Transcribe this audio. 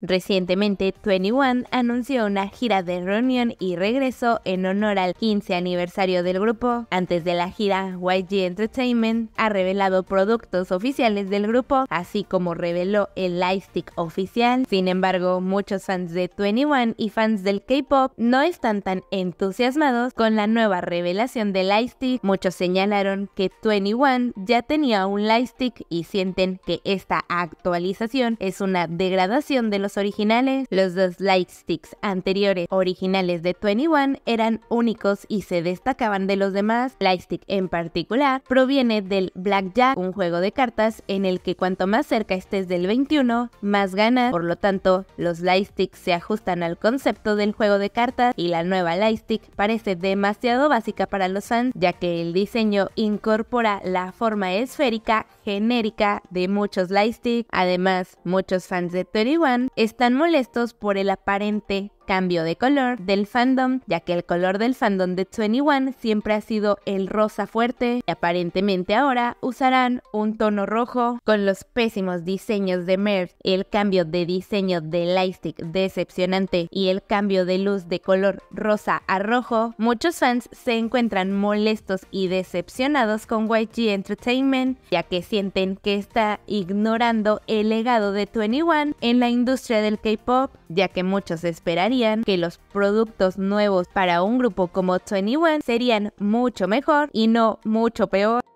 Recientemente, 21 anunció una gira de reunión y regreso en honor al 15 aniversario del grupo. Antes de la gira, YG Entertainment ha revelado productos oficiales del grupo, así como reveló el lightstick oficial. Sin embargo, muchos fans de 21 y fans del K-pop no están tan entusiasmados con la nueva revelación del lightstick. Muchos señalaron que 21 ya tenía un lightstick y sienten que esta actualización es una degradación de los originales, los dos lightsticks anteriores originales de 21 eran únicos y se destacaban de los demás. Lightstick en particular proviene del Blackjack, un juego de cartas en el que cuanto más cerca estés del 21, más ganas. Por lo tanto, los lightsticks se ajustan al concepto del juego de cartas y la nueva lightstick parece demasiado básica para los fans, ya que el diseño incorpora la forma esférica genérica de muchos lightsticks. Además, muchos fans de 21 están molestos por el aparente cambio de color del fandom, ya que el color del fandom de 21 siempre ha sido el rosa fuerte y aparentemente ahora usarán un tono rojo con los pésimos diseños de merch, el cambio de diseño de Lightstick decepcionante y el cambio de luz de color rosa a rojo, muchos fans se encuentran molestos y decepcionados con YG Entertainment, ya que sienten que está ignorando el legado de 21 en la industria del K-pop, ya que muchos esperarían que los productos nuevos para un grupo como 21 serían mucho mejor y no mucho peor.